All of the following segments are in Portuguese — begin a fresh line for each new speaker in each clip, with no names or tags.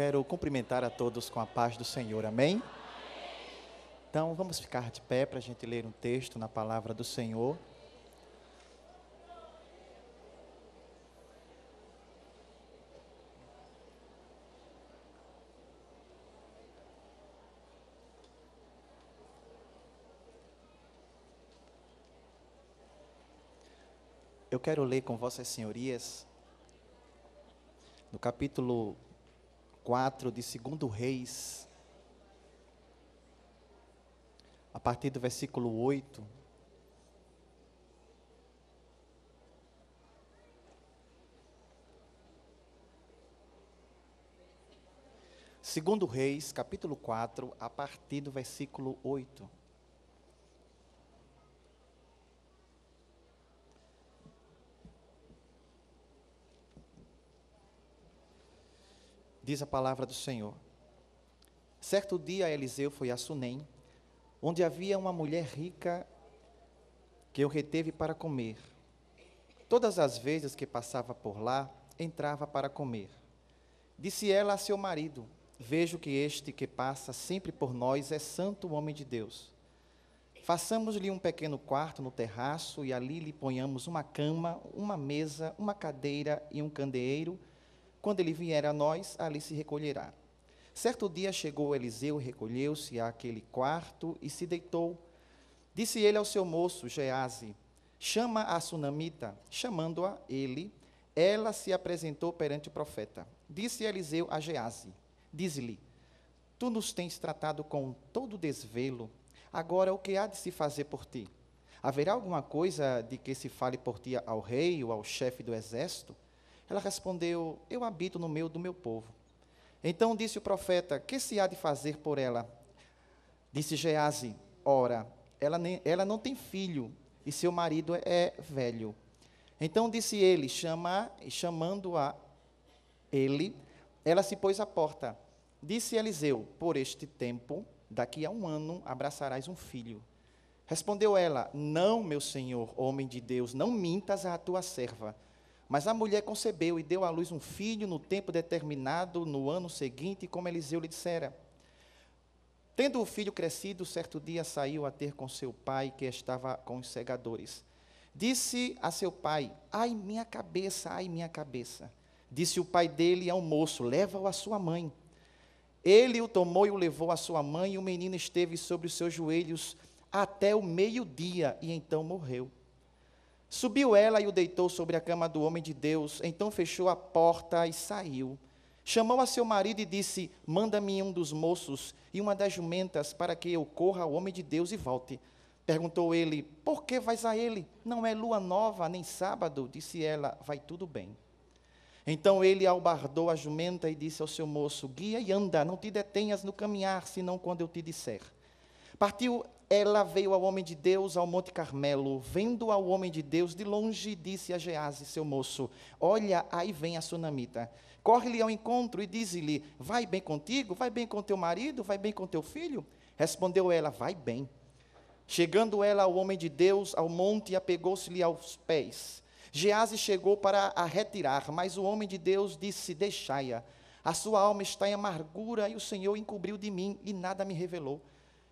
quero cumprimentar a todos com a paz do Senhor, amém? Então, vamos ficar de pé para a gente ler um texto na palavra do Senhor. Eu quero ler com vossas senhorias no capítulo 4 de 2 Reis, a partir do versículo 8. Segundo Reis, capítulo 4, a partir do versículo 8. diz a palavra do Senhor. Certo dia Eliseu foi a Sunem, onde havia uma mulher rica que o reteve para comer. Todas as vezes que passava por lá, entrava para comer. Disse ela a seu marido: Vejo que este que passa sempre por nós é santo homem de Deus. Façamos-lhe um pequeno quarto no terraço e ali lhe ponhamos uma cama, uma mesa, uma cadeira e um candeeiro quando ele vier a nós, ali se recolherá. Certo dia chegou Eliseu, recolheu-se àquele quarto e se deitou. Disse ele ao seu moço, Gease, chama a sunamita. Chamando-a ele, ela se apresentou perante o profeta. Disse Eliseu a Gease, diz-lhe, tu nos tens tratado com todo desvelo, agora o que há de se fazer por ti? Haverá alguma coisa de que se fale por ti ao rei ou ao chefe do exército? Ela respondeu: Eu habito no meio do meu povo. Então disse o profeta: Que se há de fazer por ela? Disse Gease: Ora, ela, nem, ela não tem filho e seu marido é, é velho. Então disse ele: Chama, chamando-a ele, ela se pôs à porta. Disse Eliseu: Por este tempo, daqui a um ano, abraçarás um filho. Respondeu ela: Não, meu senhor, homem de Deus, não mintas à tua serva mas a mulher concebeu e deu à luz um filho no tempo determinado, no ano seguinte, como Eliseu lhe dissera. Tendo o filho crescido, certo dia saiu a ter com seu pai, que estava com os segadores. Disse a seu pai: Ai, minha cabeça, ai, minha cabeça. Disse o pai dele ao moço: Leva-o à sua mãe. Ele o tomou e o levou à sua mãe, e o menino esteve sobre os seus joelhos até o meio-dia, e então morreu. Subiu ela e o deitou sobre a cama do homem de Deus. Então fechou a porta e saiu. Chamou a seu marido e disse: Manda-me um dos moços e uma das jumentas para que eu corra ao homem de Deus e volte. Perguntou ele: Por que vais a ele? Não é lua nova nem sábado? Disse ela: Vai tudo bem. Então ele albardou a jumenta e disse ao seu moço: Guia e anda, não te detenhas no caminhar, senão quando eu te disser. Partiu ela veio ao homem de Deus ao Monte Carmelo, vendo ao homem de Deus de longe, disse a Gease, seu moço: Olha, aí vem a sunamita. Corre-lhe ao encontro e diz-lhe: Vai bem contigo? Vai bem com teu marido? Vai bem com teu filho? Respondeu ela: Vai bem. Chegando ela ao homem de Deus ao monte, apegou-se-lhe aos pés. Gease chegou para a retirar, mas o homem de Deus disse: Deixai-a. A sua alma está em amargura e o Senhor encobriu de mim e nada me revelou.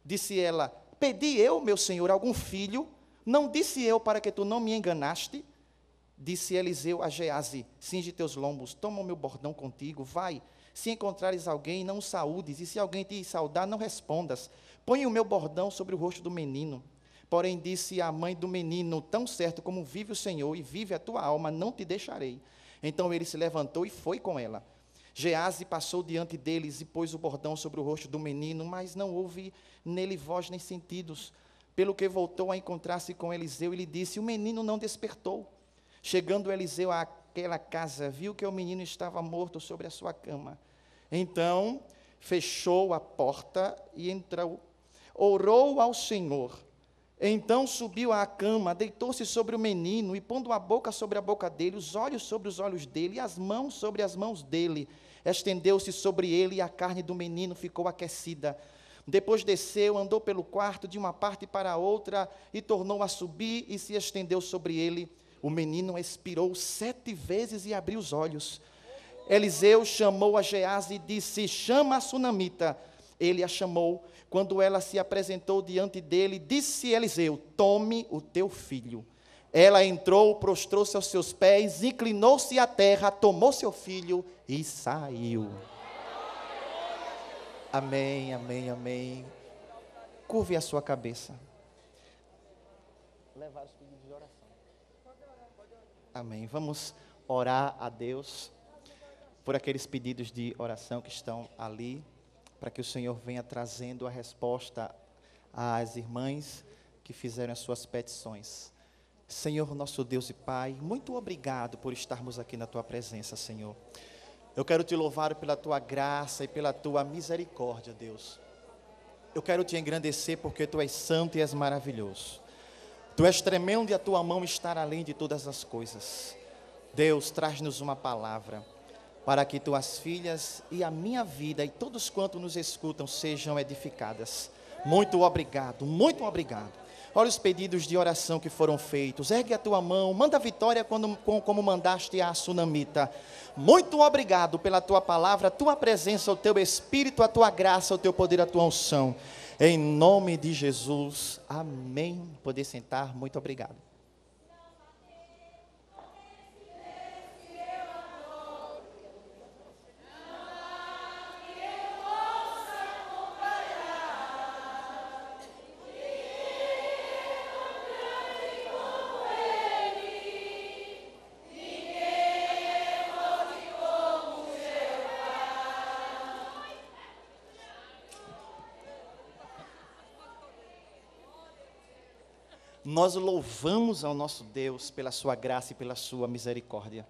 Disse ela: Pedi eu, meu senhor, algum filho? Não disse eu para que tu não me enganaste? Disse Eliseu a Geazi: Cinge teus lombos, toma o meu bordão contigo, vai. Se encontrares alguém, não o saúdes, e se alguém te saudar, não respondas. Põe o meu bordão sobre o rosto do menino. Porém, disse a mãe do menino: Tão certo como vive o Senhor e vive a tua alma, não te deixarei. Então ele se levantou e foi com ela. Gease passou diante deles e pôs o bordão sobre o rosto do menino, mas não houve nele voz nem sentidos. Pelo que voltou a encontrar-se com Eliseu e lhe disse: O menino não despertou. Chegando Eliseu àquela casa, viu que o menino estava morto sobre a sua cama. Então fechou a porta e entrou. Orou ao Senhor. Então subiu à cama, deitou-se sobre o menino e, pondo a boca sobre a boca dele, os olhos sobre os olhos dele e as mãos sobre as mãos dele, estendeu-se sobre ele e a carne do menino ficou aquecida. Depois desceu, andou pelo quarto de uma parte para a outra e tornou a subir e se estendeu sobre ele. O menino expirou sete vezes e abriu os olhos. Eliseu chamou a Geás e disse: Chama a sunamita. Ele a chamou. Quando ela se apresentou diante dele, disse Eliseu: Tome o teu filho ela entrou, prostrou-se aos seus pés, inclinou-se à terra, tomou seu filho e saiu. Amém, amém, amém. Curve a sua cabeça. Levar os pedidos de oração. Amém. Vamos orar a Deus por aqueles pedidos de oração que estão ali, para que o Senhor venha trazendo a resposta às irmãs que fizeram as suas petições. Senhor nosso Deus e Pai, muito obrigado por estarmos aqui na tua presença, Senhor. Eu quero te louvar pela tua graça e pela tua misericórdia, Deus. Eu quero te engrandecer porque tu és santo e és maravilhoso. Tu és tremendo e a tua mão está além de todas as coisas. Deus, traz-nos uma palavra para que tuas filhas e a minha vida e todos quantos nos escutam sejam edificadas. Muito obrigado, muito obrigado. Olha os pedidos de oração que foram feitos. Ergue a tua mão, manda vitória quando, como mandaste a tsunamita. Muito obrigado pela tua palavra, a tua presença, o teu espírito, a tua graça, o teu poder, a tua unção. Em nome de Jesus. Amém. Poder sentar. Muito obrigado. nós louvamos ao nosso Deus pela sua graça e pela sua misericórdia.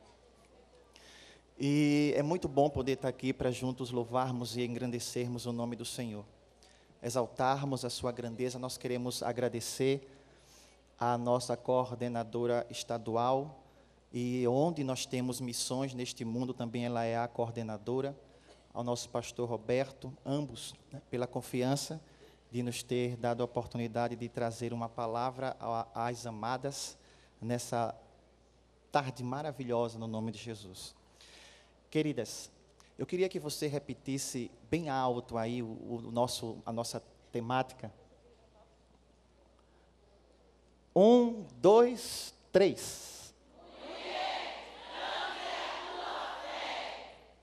E é muito bom poder estar aqui para juntos louvarmos e engrandecermos o nome do Senhor. Exaltarmos a sua grandeza, nós queremos agradecer à nossa coordenadora estadual e onde nós temos missões neste mundo, também ela é a coordenadora, ao nosso pastor Roberto, ambos, né, pela confiança de nos ter dado a oportunidade de trazer uma palavra às amadas nessa tarde maravilhosa no nome de Jesus. Queridas, eu queria que você repetisse bem alto aí o, o nosso, a nossa temática. Um, dois, três.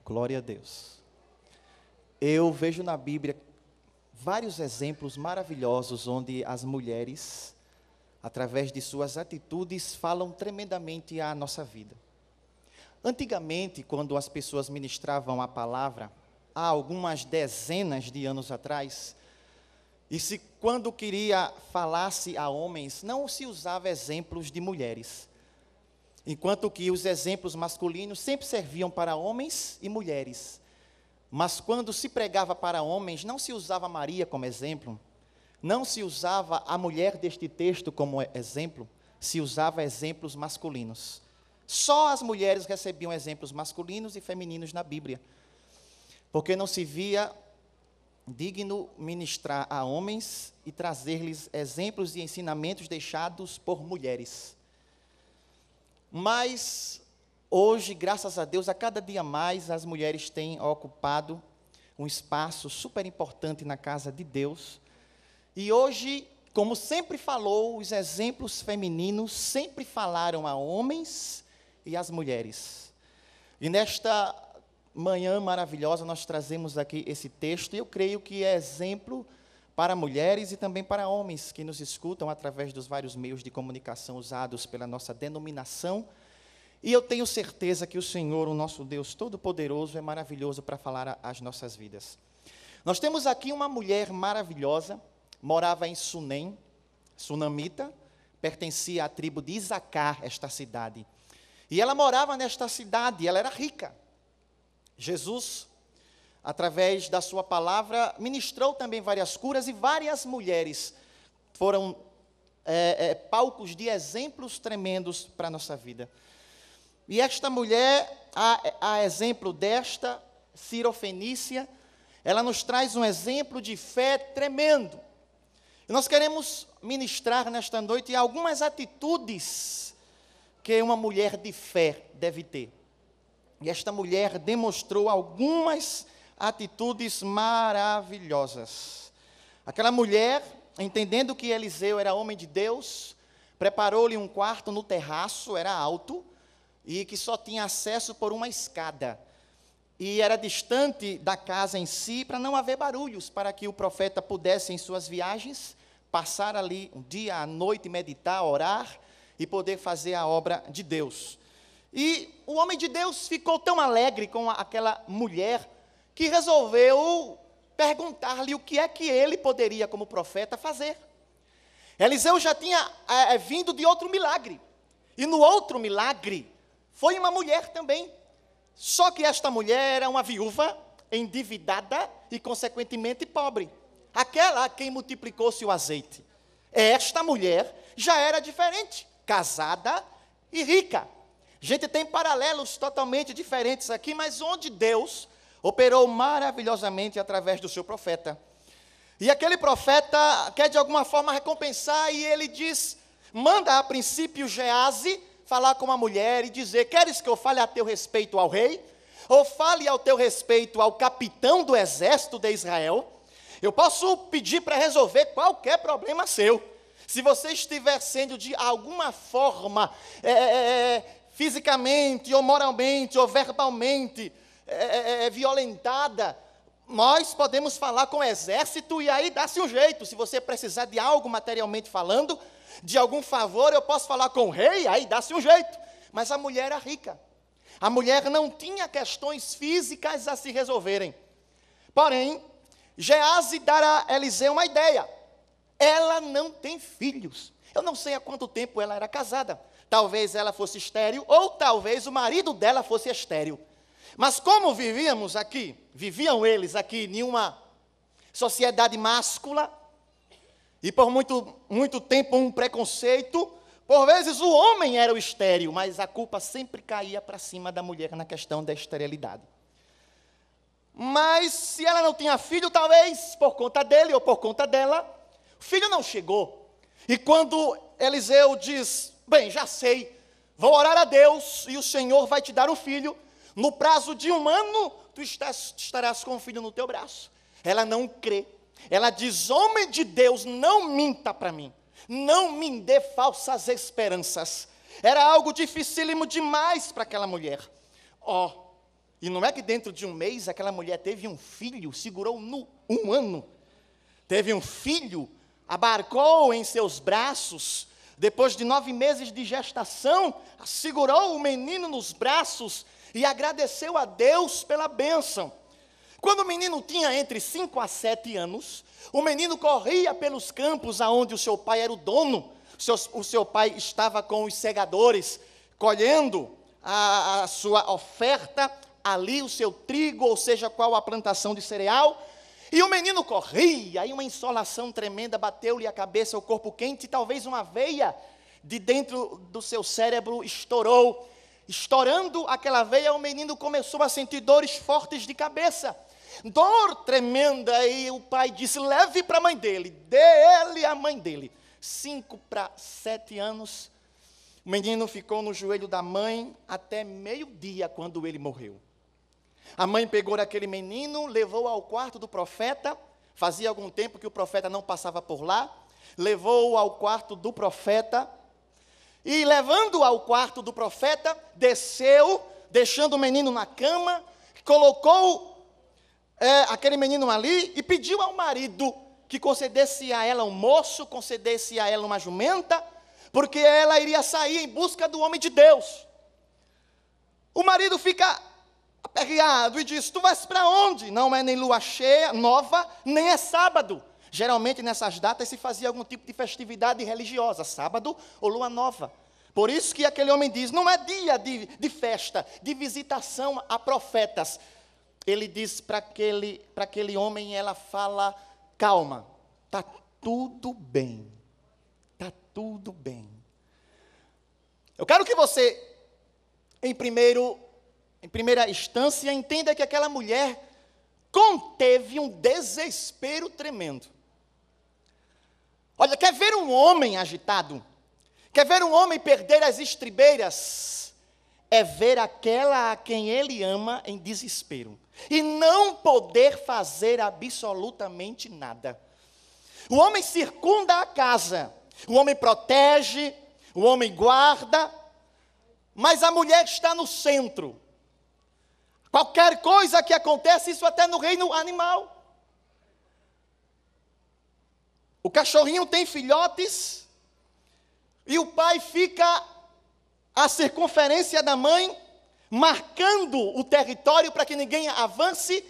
Glória a Deus. Eu vejo na Bíblia vários exemplos maravilhosos onde as mulheres, através de suas atitudes, falam tremendamente à nossa vida. Antigamente, quando as pessoas ministravam a palavra, há algumas dezenas de anos atrás, e se quando queria falar-se a homens, não se usava exemplos de mulheres. Enquanto que os exemplos masculinos sempre serviam para homens e mulheres. Mas quando se pregava para homens, não se usava Maria como exemplo, não se usava a mulher deste texto como exemplo, se usava exemplos masculinos. Só as mulheres recebiam exemplos masculinos e femininos na Bíblia, porque não se via digno ministrar a homens e trazer-lhes exemplos e ensinamentos deixados por mulheres. Mas Hoje, graças a Deus, a cada dia mais as mulheres têm ocupado um espaço super importante na casa de Deus. E hoje, como sempre falou, os exemplos femininos sempre falaram a homens e às mulheres. E nesta manhã maravilhosa nós trazemos aqui esse texto e eu creio que é exemplo para mulheres e também para homens que nos escutam através dos vários meios de comunicação usados pela nossa denominação e eu tenho certeza que o Senhor, o nosso Deus Todo-Poderoso, é maravilhoso para falar às nossas vidas. Nós temos aqui uma mulher maravilhosa, morava em Sunem, sunamita, pertencia à tribo de Isacar, esta cidade. E ela morava nesta cidade, ela era rica. Jesus, através da sua palavra, ministrou também várias curas e várias mulheres foram é, é, palcos de exemplos tremendos para a nossa vida. E esta mulher, a, a exemplo desta sirofenícia, ela nos traz um exemplo de fé tremendo. E nós queremos ministrar nesta noite algumas atitudes que uma mulher de fé deve ter. E esta mulher demonstrou algumas atitudes maravilhosas. Aquela mulher, entendendo que Eliseu era homem de Deus, preparou-lhe um quarto no terraço, era alto, e que só tinha acesso por uma escada. E era distante da casa em si para não haver barulhos, para que o profeta pudesse, em suas viagens, passar ali um dia, à noite, meditar, orar e poder fazer a obra de Deus. E o homem de Deus ficou tão alegre com aquela mulher que resolveu perguntar-lhe o que é que ele poderia, como profeta, fazer. Eliseu já tinha é, vindo de outro milagre. E no outro milagre, foi uma mulher também. Só que esta mulher era uma viúva, endividada e, consequentemente, pobre. Aquela a quem multiplicou-se o azeite. Esta mulher já era diferente, casada e rica. A gente tem paralelos totalmente diferentes aqui, mas onde Deus operou maravilhosamente através do seu profeta. E aquele profeta quer de alguma forma recompensar e ele diz: manda a princípio Gease falar com uma mulher e dizer: Queres que eu fale a teu respeito ao rei? Ou fale ao teu respeito ao capitão do exército de Israel? Eu posso pedir para resolver qualquer problema seu. Se você estiver sendo de alguma forma, é, é, é, é fisicamente, ou moralmente, ou verbalmente, é, é violentada, nós podemos falar com o exército e aí dá-se um jeito. Se você precisar de algo materialmente falando, de algum favor, eu posso falar com o rei, aí dá-se um jeito. Mas a mulher era rica. A mulher não tinha questões físicas a se resolverem. Porém, Gease dará a Eliseu uma ideia. Ela não tem filhos. Eu não sei há quanto tempo ela era casada. Talvez ela fosse estéril, ou talvez o marido dela fosse estéril. Mas como vivíamos aqui, viviam eles aqui em uma sociedade máscula, e por muito, muito tempo um preconceito, por vezes o homem era o estéril, mas a culpa sempre caía para cima da mulher na questão da esterilidade. Mas se ela não tinha filho, talvez por conta dele ou por conta dela, o filho não chegou. E quando Eliseu diz: Bem, já sei, vou orar a Deus e o Senhor vai te dar o filho, no prazo de um ano, tu estarás com o filho no teu braço. Ela não crê. Ela diz: Homem de Deus, não minta para mim. Não me dê falsas esperanças. Era algo dificílimo demais para aquela mulher. Ó, oh, e não é que dentro de um mês aquela mulher teve um filho, segurou no, um ano. Teve um filho, abarcou em seus braços. Depois de nove meses de gestação, segurou o menino nos braços e agradeceu a Deus pela bênção. Quando o menino tinha entre 5 a 7 anos, o menino corria pelos campos aonde o seu pai era o dono, o seu pai estava com os segadores, colhendo a, a sua oferta, ali o seu trigo, ou seja, qual a plantação de cereal, e o menino corria, aí uma insolação tremenda bateu-lhe a cabeça, o corpo quente, e talvez uma veia de dentro do seu cérebro estourou, Estourando aquela veia, o menino começou a sentir dores fortes de cabeça, dor tremenda, e o pai disse: leve para a mãe dele, dê ele à mãe dele. Cinco para sete anos, o menino ficou no joelho da mãe até meio-dia, quando ele morreu. A mãe pegou aquele menino, levou ao quarto do profeta. Fazia algum tempo que o profeta não passava por lá. Levou ao quarto do profeta. E levando ao quarto do profeta, desceu, deixando o menino na cama, colocou é, aquele menino ali e pediu ao marido que concedesse a ela um moço, concedesse a ela uma jumenta, porque ela iria sair em busca do homem de Deus. O marido fica aperreado e diz: Tu vais para onde? Não é nem lua cheia, nova, nem é sábado. Geralmente nessas datas se fazia algum tipo de festividade religiosa, sábado ou lua nova. Por isso que aquele homem diz: não é dia de, de festa, de visitação a profetas. Ele diz para aquele, aquele homem, ela fala: calma, está tudo bem. Está tudo bem. Eu quero que você, em, primeiro, em primeira instância, entenda que aquela mulher conteve um desespero tremendo. Olha, quer ver um homem agitado? Quer ver um homem perder as estribeiras? É ver aquela a quem ele ama em desespero e não poder fazer absolutamente nada. O homem circunda a casa, o homem protege, o homem guarda, mas a mulher está no centro. Qualquer coisa que acontece, isso até no reino animal. O cachorrinho tem filhotes e o pai fica à circunferência da mãe, marcando o território para que ninguém avance,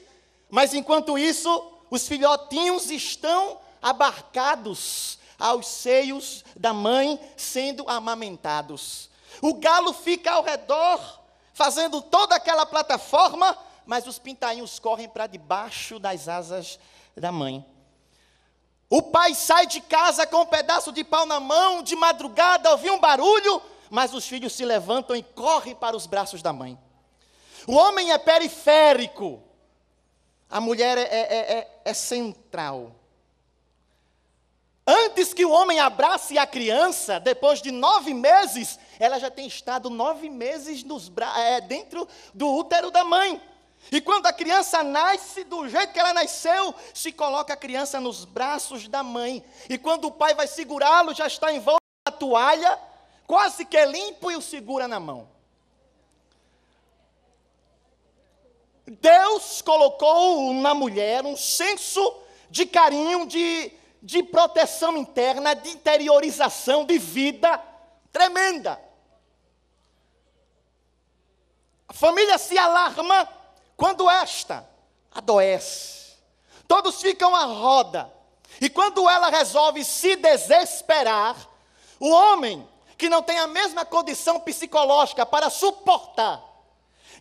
mas enquanto isso, os filhotinhos estão abarcados aos seios da mãe, sendo amamentados. O galo fica ao redor, fazendo toda aquela plataforma, mas os pintainhos correm para debaixo das asas da mãe. O pai sai de casa com um pedaço de pau na mão, de madrugada, Ouvi um barulho, mas os filhos se levantam e correm para os braços da mãe. O homem é periférico, a mulher é, é, é, é, é central. Antes que o homem abrace a criança, depois de nove meses, ela já tem estado nove meses nos é, dentro do útero da mãe. E quando a criança nasce do jeito que ela nasceu, se coloca a criança nos braços da mãe. E quando o pai vai segurá-lo, já está em volta da toalha, quase que é limpo e o segura na mão. Deus colocou na mulher um senso de carinho, de, de proteção interna, de interiorização, de vida tremenda. A família se alarma quando esta adoece, todos ficam à roda, e quando ela resolve se desesperar, o homem que não tem a mesma condição psicológica para suportar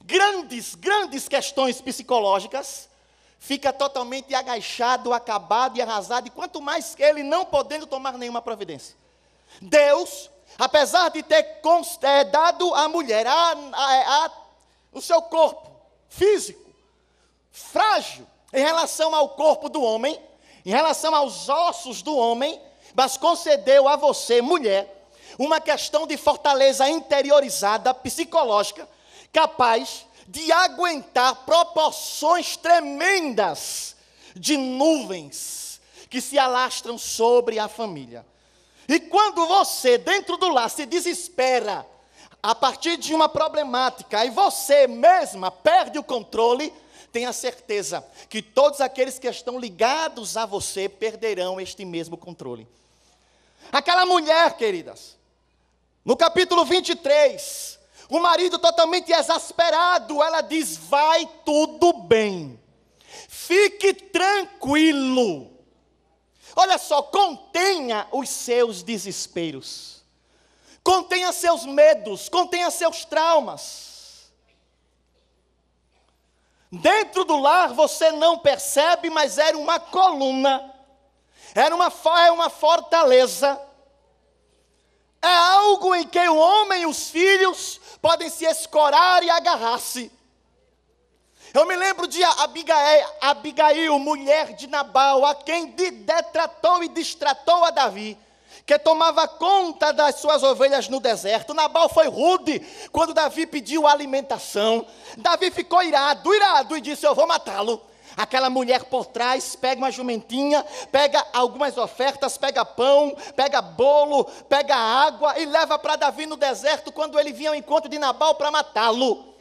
grandes, grandes questões psicológicas, fica totalmente agachado, acabado e arrasado, e quanto mais ele não podendo tomar nenhuma providência. Deus, apesar de ter dado à mulher a, a, a, o seu corpo, físico, frágil em relação ao corpo do homem, em relação aos ossos do homem, mas concedeu a você, mulher, uma questão de fortaleza interiorizada, psicológica, capaz de aguentar proporções tremendas de nuvens que se alastram sobre a família. E quando você, dentro do lar, se desespera a partir de uma problemática e você mesma perde o controle, tenha certeza que todos aqueles que estão ligados a você perderão este mesmo controle. Aquela mulher, queridas, no capítulo 23, o marido totalmente exasperado, ela diz: Vai tudo bem, fique tranquilo. Olha só, contenha os seus desesperos. Contenha seus medos, contenha seus traumas. Dentro do lar você não percebe, mas era uma coluna, era uma, era é uma fortaleza. É algo em que o homem e os filhos podem se escorar e agarrar-se. Eu me lembro de Abigail, Abigail, mulher de Nabal, a quem detratou e distratou a Davi que tomava conta das suas ovelhas no deserto. Nabal foi rude quando Davi pediu alimentação. Davi ficou irado, irado, e disse: Eu vou matá-lo. Aquela mulher por trás pega uma jumentinha, pega algumas ofertas, pega pão, pega bolo, pega água e leva para Davi no deserto quando ele vinha ao encontro de Nabal para matá-lo.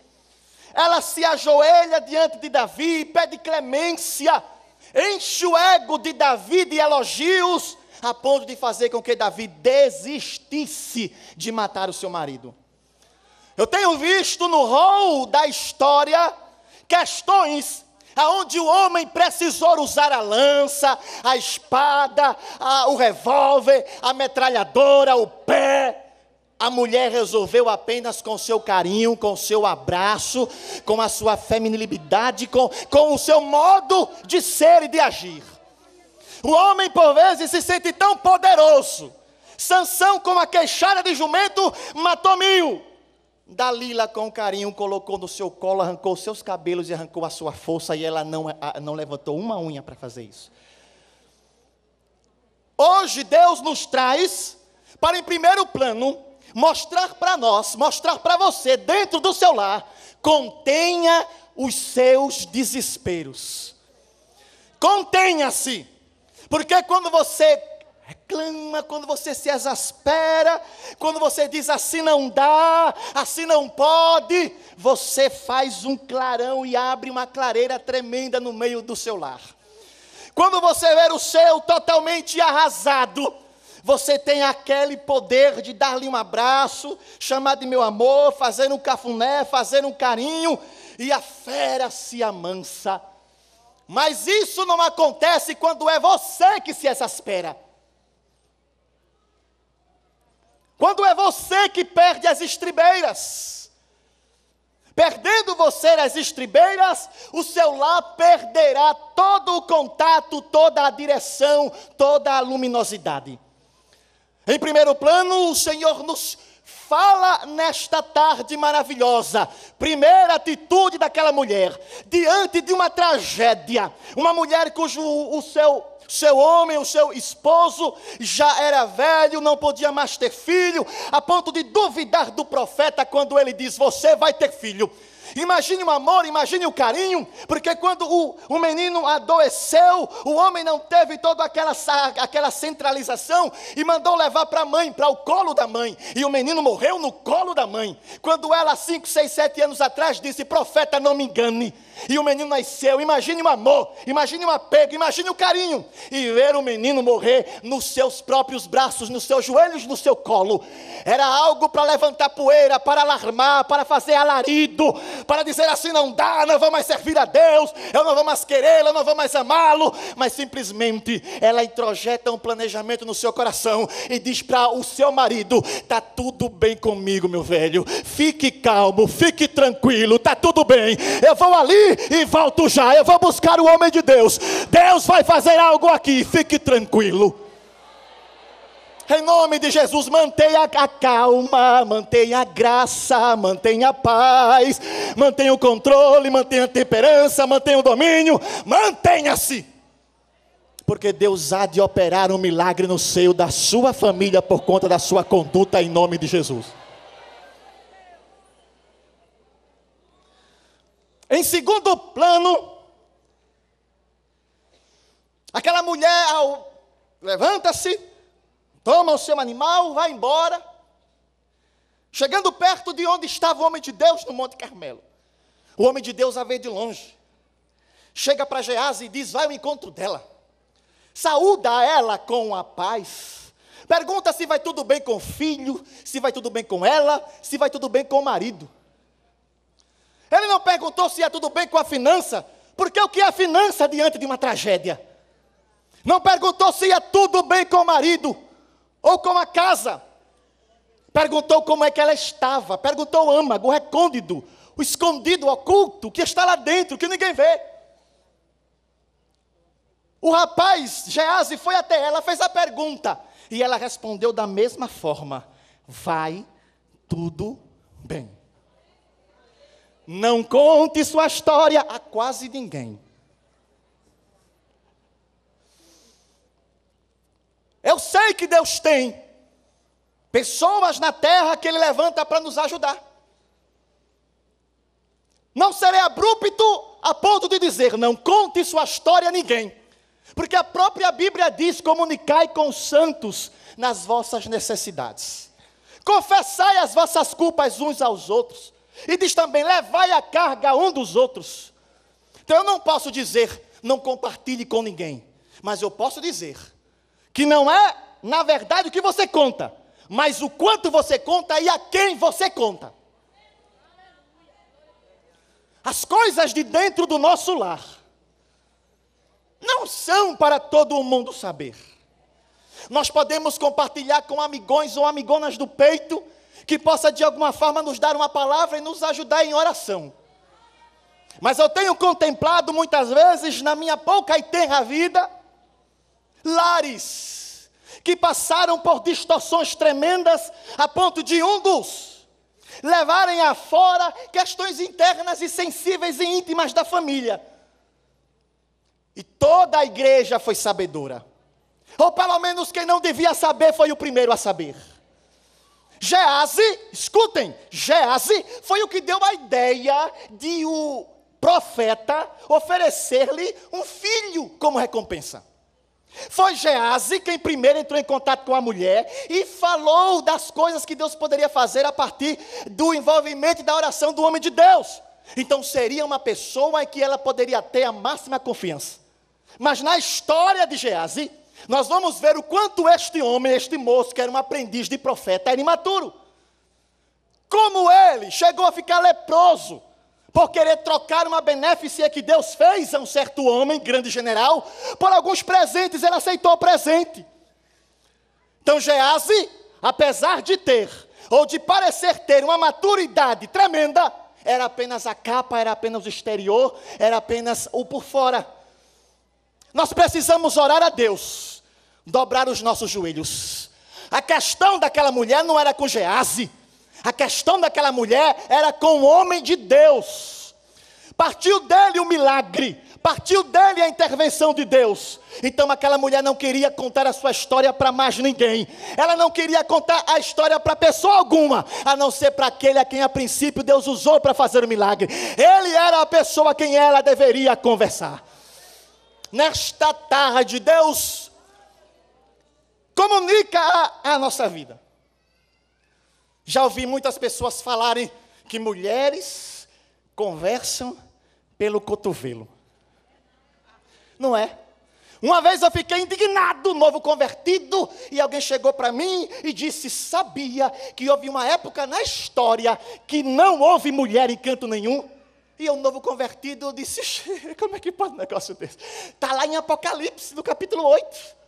Ela se ajoelha diante de Davi, pede clemência, enche o ego de Davi de elogios, a ponto de fazer com que Davi desistisse de matar o seu marido. Eu tenho visto no rol da história questões aonde o homem precisou usar a lança, a espada, a, o revólver, a metralhadora, o pé. A mulher resolveu apenas com seu carinho, com seu abraço, com a sua feminilidade, com, com o seu modo de ser e de agir. O homem, por vezes, se sente tão poderoso. Sansão, com a queixada de jumento, matou mil. Dalila, com carinho, colocou no seu colo, arrancou seus cabelos e arrancou a sua força, e ela não, não levantou uma unha para fazer isso. Hoje, Deus nos traz para, em primeiro plano, mostrar para nós, mostrar para você, dentro do seu lar, contenha os seus desesperos. Contenha-se. Porque quando você reclama, quando você se exaspera, quando você diz assim não dá, assim não pode, você faz um clarão e abre uma clareira tremenda no meio do seu lar. Quando você ver o céu totalmente arrasado, você tem aquele poder de dar-lhe um abraço, chamar de meu amor, fazer um cafuné, fazer um carinho, e a fera se amansa mas isso não acontece quando é você que se exaspera. Quando é você que perde as estribeiras. Perdendo você as estribeiras, o seu lar perderá todo o contato, toda a direção, toda a luminosidade. Em primeiro plano, o Senhor nos Fala nesta tarde maravilhosa. Primeira atitude daquela mulher, diante de uma tragédia. Uma mulher cujo o seu seu homem, o seu esposo, já era velho, não podia mais ter filho, a ponto de duvidar do profeta quando ele diz: Você vai ter filho. Imagine o amor, imagine o carinho, porque quando o, o menino adoeceu, o homem não teve toda aquela, aquela centralização e mandou levar para a mãe, para o colo da mãe. E o menino morreu no colo da mãe. Quando ela, 5, 6, 7 anos atrás, disse: Profeta, não me engane. E o menino nasceu. Imagine o amor, imagine o apego, imagine o carinho. E ver o menino morrer nos seus próprios braços, nos seus joelhos, no seu colo. Era algo para levantar poeira, para alarmar, para fazer alarido para dizer assim: não dá, não vou mais servir a Deus, eu não vou mais querê-lo, eu não vou mais amá-lo, mas simplesmente ela introjeta um planejamento no seu coração e diz para o seu marido: tá tudo bem comigo, meu velho, fique calmo, fique tranquilo, tá tudo bem, eu vou ali e volto já, eu vou buscar o homem de Deus, Deus vai fazer algo aqui, fique tranquilo. Em nome de Jesus, mantenha a calma, mantenha a graça, mantenha a paz, mantenha o controle, mantenha a temperança, mantenha o domínio, mantenha-se. Porque Deus há de operar um milagre no seio da sua família por conta da sua conduta em nome de Jesus. Em segundo plano, aquela mulher levanta-se Toma o seu animal, vai embora. Chegando perto de onde estava o homem de Deus no Monte Carmelo. O homem de Deus a vê de longe. Chega para Gease e diz: Vai ao encontro dela. Saúda ela com a paz. Pergunta se vai tudo bem com o filho, se vai tudo bem com ela, se vai tudo bem com o marido. Ele não perguntou se ia é tudo bem com a finança, porque o que é a finança diante de uma tragédia? Não perguntou se ia é tudo bem com o marido, ou como a casa. Perguntou como é que ela estava. Perguntou o âmago, o recôndito, o escondido, o oculto, que está lá dentro, que ninguém vê. O rapaz, Gease, foi até ela, fez a pergunta. E ela respondeu da mesma forma: Vai tudo bem. Não conte sua história a quase ninguém. Eu sei que Deus tem pessoas na terra que Ele levanta para nos ajudar. Não serei abrupto a ponto de dizer, não conte sua história a ninguém. Porque a própria Bíblia diz: comunicai com os santos nas vossas necessidades. Confessai as vossas culpas uns aos outros. E diz também: levai a carga um dos outros. Então eu não posso dizer, não compartilhe com ninguém. Mas eu posso dizer, que não é, na verdade, o que você conta, mas o quanto você conta e a quem você conta. As coisas de dentro do nosso lar não são para todo mundo saber. Nós podemos compartilhar com amigões ou amigonas do peito que possa de alguma forma nos dar uma palavra e nos ajudar em oração. Mas eu tenho contemplado muitas vezes na minha pouca e tenra vida lares que passaram por distorções tremendas a ponto de um dos levarem a fora questões internas e sensíveis e íntimas da família. E toda a igreja foi sabedora. Ou pelo menos quem não devia saber foi o primeiro a saber. Gease, escutem, Gease foi o que deu a ideia de o profeta oferecer-lhe um filho como recompensa. Foi Gease quem primeiro entrou em contato com a mulher e falou das coisas que Deus poderia fazer a partir do envolvimento e da oração do homem de Deus. Então seria uma pessoa em que ela poderia ter a máxima confiança. Mas na história de Gease, nós vamos ver o quanto este homem, este moço, que era um aprendiz de profeta, era imaturo. Como ele chegou a ficar leproso por querer trocar uma benéficia que Deus fez a um certo homem, grande general, por alguns presentes. Ele aceitou o presente. Então Gease, apesar de ter, ou de parecer ter uma maturidade tremenda, era apenas a capa, era apenas o exterior, era apenas o por fora. Nós precisamos orar a Deus, dobrar os nossos joelhos. A questão daquela mulher não era com Gease, a questão daquela mulher era com o homem de Deus. Partiu dele o milagre, partiu dele a intervenção de Deus. Então aquela mulher não queria contar a sua história para mais ninguém. Ela não queria contar a história para pessoa alguma, a não ser para aquele a quem a princípio Deus usou para fazer o milagre. Ele era a pessoa a quem ela deveria conversar. Nesta tarde, Deus comunica a, a nossa vida. Já ouvi muitas pessoas falarem que mulheres conversam pelo cotovelo. Não é? Uma vez eu fiquei indignado, novo convertido, e alguém chegou para mim e disse: Sabia que houve uma época na história que não houve mulher em canto nenhum? E eu, novo convertido, disse: Como é que pode um negócio desse? Está lá em Apocalipse, no capítulo 8.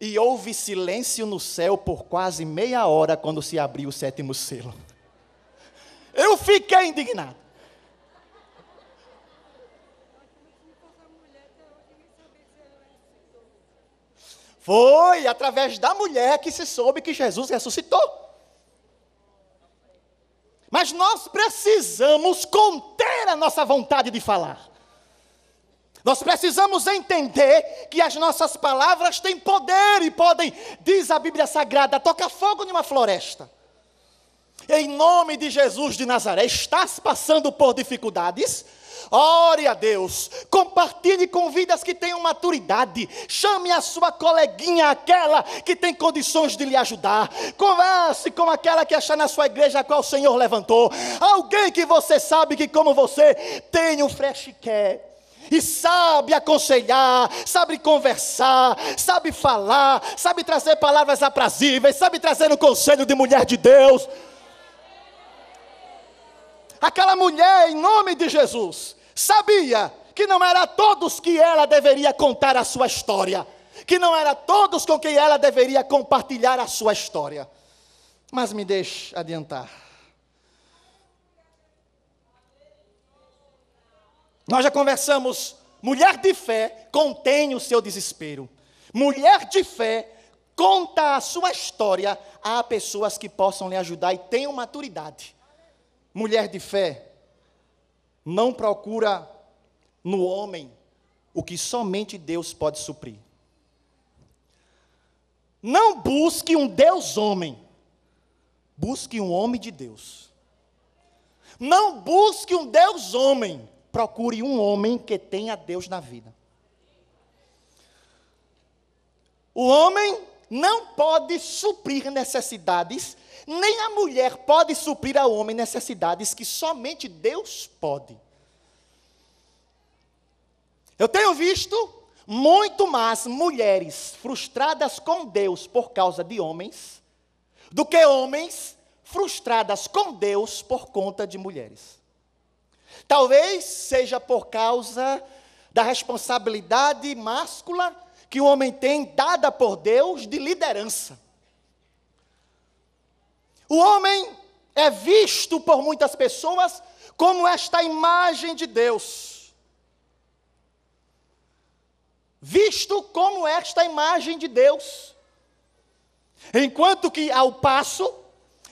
E houve silêncio no céu por quase meia hora quando se abriu o sétimo selo. Eu fiquei indignado. Foi através da mulher que se soube que Jesus ressuscitou. Mas nós precisamos conter a nossa vontade de falar. Nós precisamos entender que as nossas palavras têm poder e podem, diz a Bíblia Sagrada, tocar fogo numa floresta. Em nome de Jesus de Nazaré, estás passando por dificuldades? Ore a Deus, compartilhe com vidas que tenham maturidade, chame a sua coleguinha, aquela que tem condições de lhe ajudar, converse com aquela que achar na sua igreja a qual o Senhor levantou, alguém que você sabe que, como você, tem um fresh care, e sabe aconselhar, sabe conversar, sabe falar, sabe trazer palavras aprazíveis, sabe trazer o conselho de mulher de Deus. Aquela mulher, em nome de Jesus, sabia que não era a todos que ela deveria contar a sua história, que não era a todos com quem ela deveria compartilhar a sua história. Mas me deixe adiantar. Nós já conversamos, mulher de fé contém o seu desespero. Mulher de fé conta a sua história a pessoas que possam lhe ajudar e tenham maturidade. Mulher de fé não procura no homem o que somente Deus pode suprir. Não busque um Deus homem. Busque um homem de Deus. Não busque um Deus homem procure um homem que tenha Deus na vida. O homem não pode suprir necessidades, nem a mulher pode suprir ao homem necessidades que somente Deus pode. Eu tenho visto muito mais mulheres frustradas com Deus por causa de homens, do que homens frustradas com Deus por conta de mulheres. Talvez seja por causa da responsabilidade máscula que o homem tem dada por Deus de liderança. O homem é visto por muitas pessoas como esta imagem de Deus. Visto como esta imagem de Deus. Enquanto que, ao passo,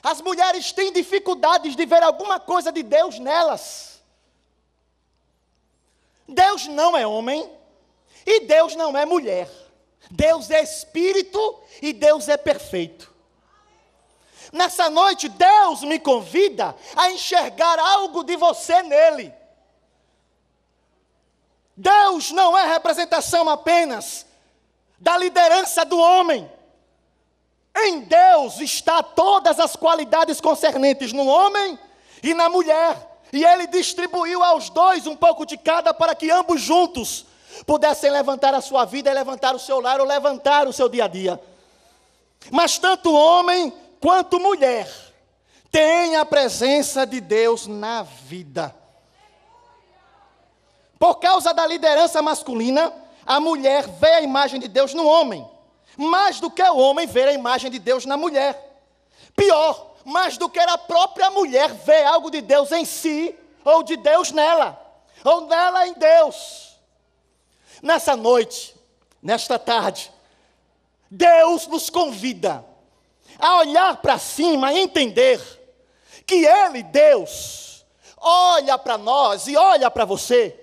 as mulheres têm dificuldades de ver alguma coisa de Deus nelas. Deus não é homem e Deus não é mulher. Deus é espírito e Deus é perfeito. Nessa noite, Deus me convida a enxergar algo de você nele. Deus não é representação apenas da liderança do homem. Em Deus está todas as qualidades concernentes no homem e na mulher. E ele distribuiu aos dois um pouco de cada para que ambos juntos pudessem levantar a sua vida, levantar o seu lar ou levantar o seu dia a dia. Mas tanto homem quanto mulher têm a presença de Deus na vida. Por causa da liderança masculina, a mulher vê a imagem de Deus no homem, mais do que o homem ver a imagem de Deus na mulher. Pior, mais do que a própria mulher vê algo de Deus em si, ou de Deus nela, ou nela em Deus. Nessa noite, nesta tarde, Deus nos convida a olhar para cima e entender que Ele, Deus, olha para nós e olha para você,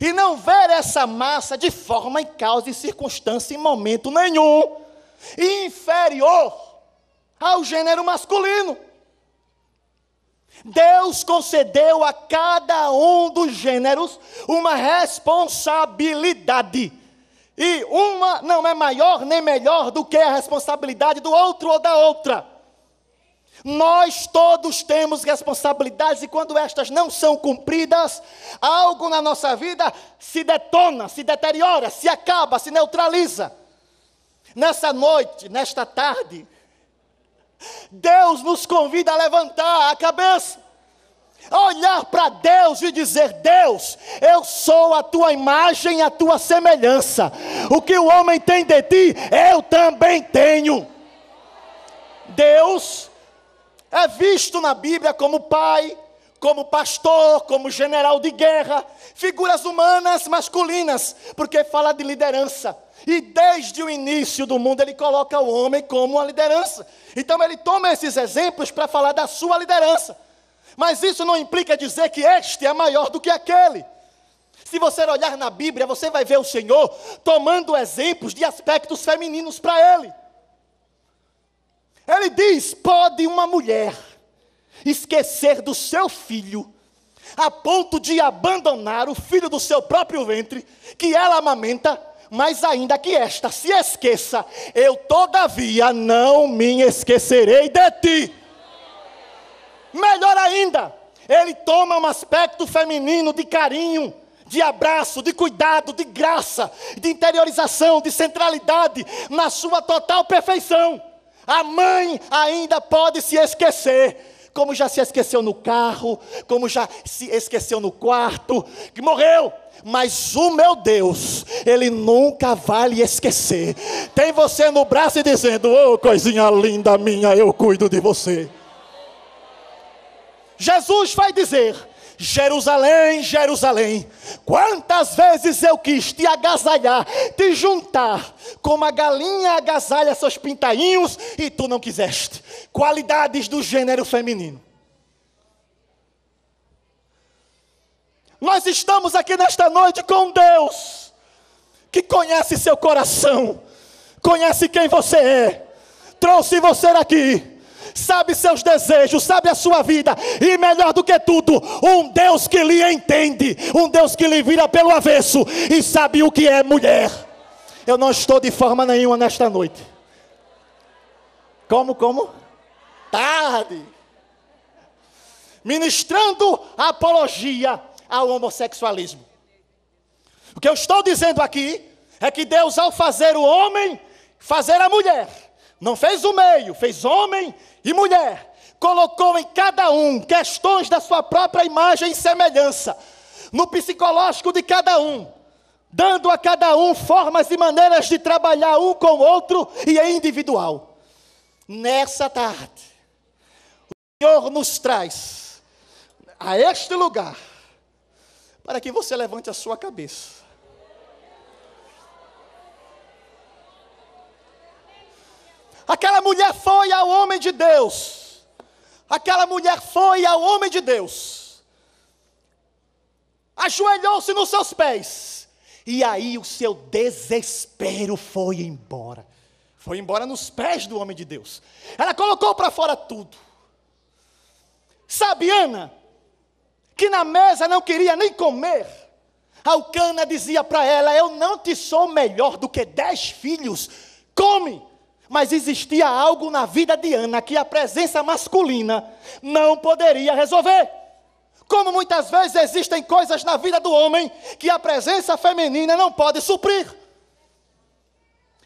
e não ver essa massa de forma em causa e circunstância em momento nenhum, inferior ao gênero masculino. Deus concedeu a cada um dos gêneros uma responsabilidade. E uma não é maior nem melhor do que a responsabilidade do outro ou da outra. Nós todos temos responsabilidades e quando estas não são cumpridas, algo na nossa vida se detona, se deteriora, se acaba, se neutraliza. Nessa noite, nesta tarde, Deus nos convida a levantar a cabeça, a olhar para Deus e dizer: Deus, eu sou a tua imagem, a tua semelhança. O que o homem tem de ti, eu também tenho. Deus é visto na Bíblia como pai, como pastor, como general de guerra, figuras humanas masculinas, porque fala de liderança. E desde o início do mundo ele coloca o homem como uma liderança. Então ele toma esses exemplos para falar da sua liderança. Mas isso não implica dizer que este é maior do que aquele. Se você olhar na Bíblia, você vai ver o Senhor tomando exemplos de aspectos femininos para ele. Ele diz: pode uma mulher esquecer do seu filho, a ponto de abandonar o filho do seu próprio ventre, que ela amamenta, mas ainda que esta se esqueça, eu todavia não me esquecerei de ti. Melhor ainda, ele toma um aspecto feminino de carinho, de abraço, de cuidado, de graça, de interiorização, de centralidade, na sua total perfeição. A mãe ainda pode se esquecer, como já se esqueceu no carro, como já se esqueceu no quarto, que morreu, mas o meu Deus, Ele nunca vai lhe esquecer. Tem você no braço e dizendo: Ô oh, coisinha linda minha, eu cuido de você. Jesus vai dizer: Jerusalém, Jerusalém, quantas vezes eu quis te agasalhar, te juntar, como a galinha agasalha seus pintainhos e tu não quiseste. Qualidades do gênero feminino. Nós estamos aqui nesta noite com Deus, que conhece seu coração, conhece quem você é, trouxe você aqui sabe seus desejos, sabe a sua vida, e melhor do que tudo, um Deus que lhe entende, um Deus que lhe vira pelo avesso e sabe o que é mulher. Eu não estou de forma nenhuma nesta noite. Como, como? Tarde. Ministrando apologia ao homossexualismo. O que eu estou dizendo aqui é que Deus, ao fazer o homem, fazer a mulher, não fez o meio, fez homem e mulher, colocou em cada um questões da sua própria imagem e semelhança, no psicológico de cada um, dando a cada um formas e maneiras de trabalhar um com o outro e é individual. Nessa tarde, o Senhor nos traz a este lugar para que você levante a sua cabeça. Aquela mulher foi ao homem de Deus. Aquela mulher foi ao homem de Deus. Ajoelhou-se nos seus pés. E aí o seu desespero foi embora. Foi embora nos pés do homem de Deus. Ela colocou para fora tudo. Sabiana, que na mesa não queria nem comer. Alcana dizia para ela: Eu não te sou melhor do que dez filhos, come. Mas existia algo na vida de Ana que a presença masculina não poderia resolver. Como muitas vezes existem coisas na vida do homem que a presença feminina não pode suprir.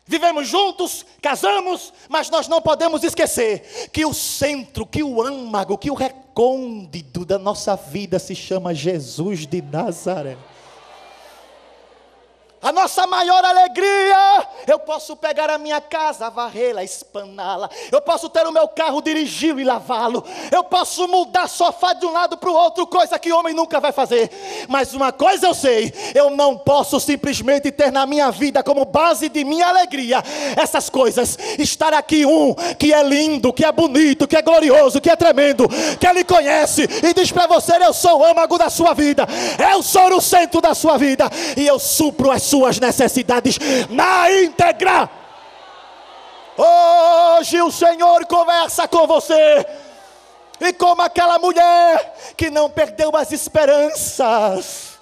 Vivemos juntos, casamos, mas nós não podemos esquecer que o centro, que o âmago, que o recurso, escondido da nossa vida se chama Jesus de Nazaré a nossa maior alegria. Eu posso pegar a minha casa, varrê-la, espaná-la. Eu posso ter o meu carro, dirigido e lavá-lo. Eu posso mudar sofá de um lado para o outro, coisa que homem nunca vai fazer. Mas uma coisa eu sei: eu não posso simplesmente ter na minha vida como base de minha alegria essas coisas. Estar aqui um que é lindo, que é bonito, que é glorioso, que é tremendo, que ele conhece e diz para você: eu sou o âmago da sua vida, eu sou o centro da sua vida e eu supro as suas necessidades na íntegra. Hoje o Senhor conversa com você. E como aquela mulher que não perdeu as esperanças,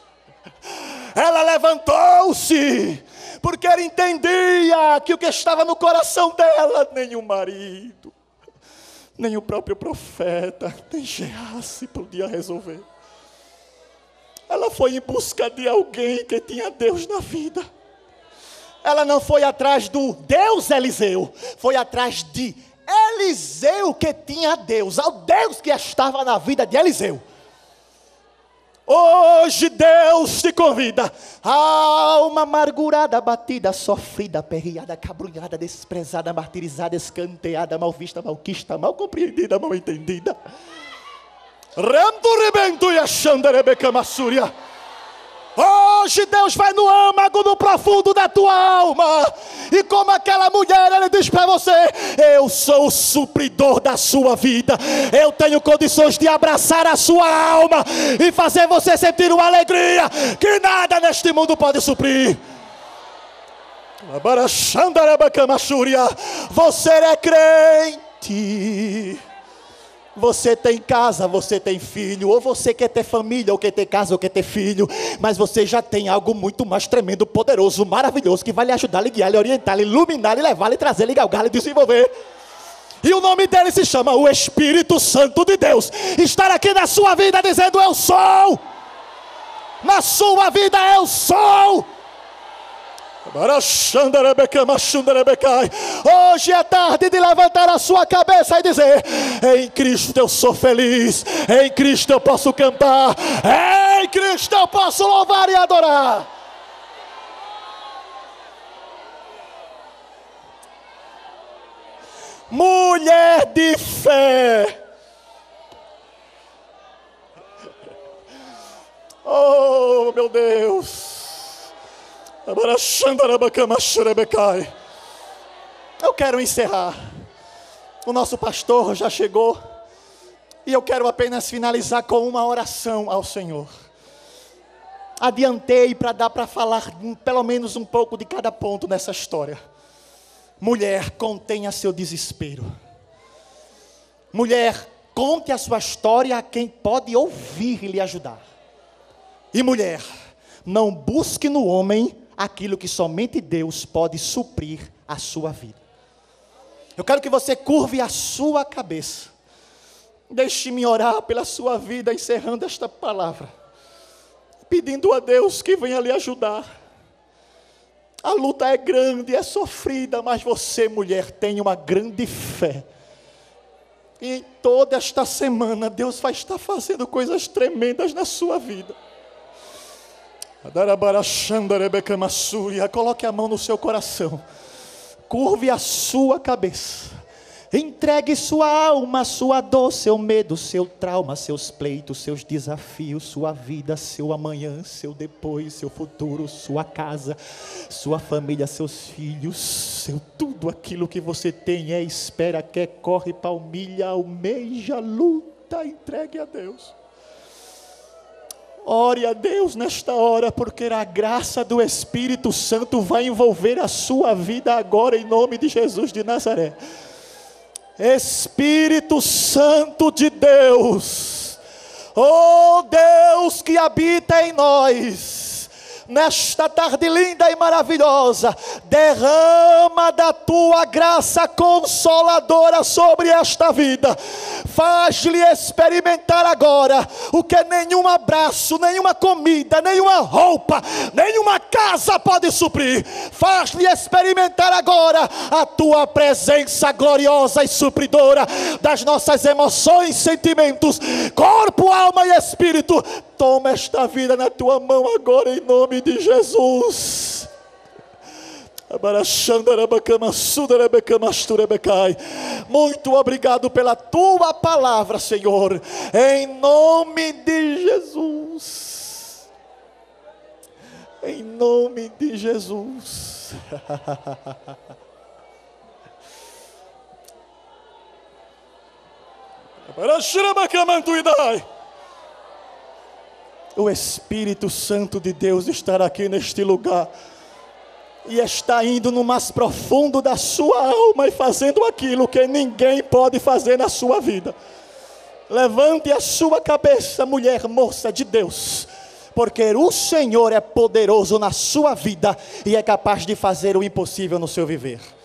ela levantou-se, porque ela entendia que o que estava no coração dela, nem o marido, nem o próprio profeta, nem Geazi podia resolver. Ela foi em busca de alguém que tinha Deus na vida. Ela não foi atrás do Deus Eliseu, foi atrás de Eliseu que tinha Deus, ao Deus que estava na vida de Eliseu. Hoje Deus te convida. Alma amargurada, batida, sofrida, aperreada, cabrunhada, desprezada, martirizada, escanteada, mal vista, malquista, mal compreendida, mal entendida. Rendo rebento e xandarebecamassuria. Hoje Deus vai no âmago, no profundo da tua alma. E como aquela mulher, ele diz para você: Eu sou o supridor da sua vida. Eu tenho condições de abraçar a sua alma e fazer você sentir uma alegria que nada neste mundo pode suprir. Você é crente. Você tem casa, você tem filho, ou você quer ter família, ou quer ter casa, ou quer ter filho, mas você já tem algo muito mais tremendo, poderoso, maravilhoso, que vai lhe ajudar, lhe guiar, lhe orientar, lhe iluminar, lhe levar, lhe trazer, lhe galgar, lhe desenvolver. E o nome dele se chama o Espírito Santo de Deus. Estar aqui na sua vida dizendo: Eu sou. Na sua vida eu sou. Hoje é tarde de levantar a sua cabeça e dizer: Em Cristo eu sou feliz, em Cristo eu posso cantar, em Cristo eu posso louvar e adorar. Mulher de fé. Oh, meu Deus. Eu quero encerrar. O nosso pastor já chegou. E eu quero apenas finalizar com uma oração ao Senhor. Adiantei para dar para falar pelo menos um pouco de cada ponto nessa história. Mulher, contenha seu desespero. Mulher, conte a sua história a quem pode ouvir e lhe ajudar. E mulher, não busque no homem aquilo que somente Deus pode suprir a sua vida. Eu quero que você curve a sua cabeça. Deixe-me orar pela sua vida, encerrando esta palavra. Pedindo a Deus que venha lhe ajudar. A luta é grande, é sofrida, mas você, mulher, tem uma grande fé. E toda esta semana Deus vai estar fazendo coisas tremendas na sua vida. Coloque a mão no seu coração, curve a sua cabeça, entregue sua alma, sua dor, seu medo, seu trauma, seus pleitos, seus desafios, sua vida, seu amanhã, seu depois, seu futuro, sua casa, sua família, seus filhos, seu tudo aquilo que você tem é espera, quer, corre, palmilha, almeja, luta, entregue a Deus. Ore a Deus nesta hora, porque a graça do Espírito Santo vai envolver a sua vida agora, em nome de Jesus de Nazaré. Espírito Santo de Deus, oh Deus que habita em nós, nesta tarde linda e maravilhosa, derrama da tua graça consoladora sobre esta vida, faz-lhe experimentar agora o que nenhum abraço, nenhuma comida, nenhuma roupa, nenhuma casa pode suprir, faz-lhe experimentar agora a tua presença gloriosa e supridora das nossas emoções, sentimentos, corpo, alma e espírito. Toma esta vida na tua mão agora em nome nome de Jesus. Muito obrigado pela tua palavra, Senhor, em nome de Jesus. Em nome de Jesus. Para Shirama Kamantuidai o Espírito Santo de Deus estará aqui neste lugar e está indo no mais profundo da sua alma e fazendo aquilo que ninguém pode fazer na sua vida. Levante a sua cabeça, mulher, moça de Deus, porque o Senhor é poderoso na sua vida e é capaz de fazer o impossível no seu viver.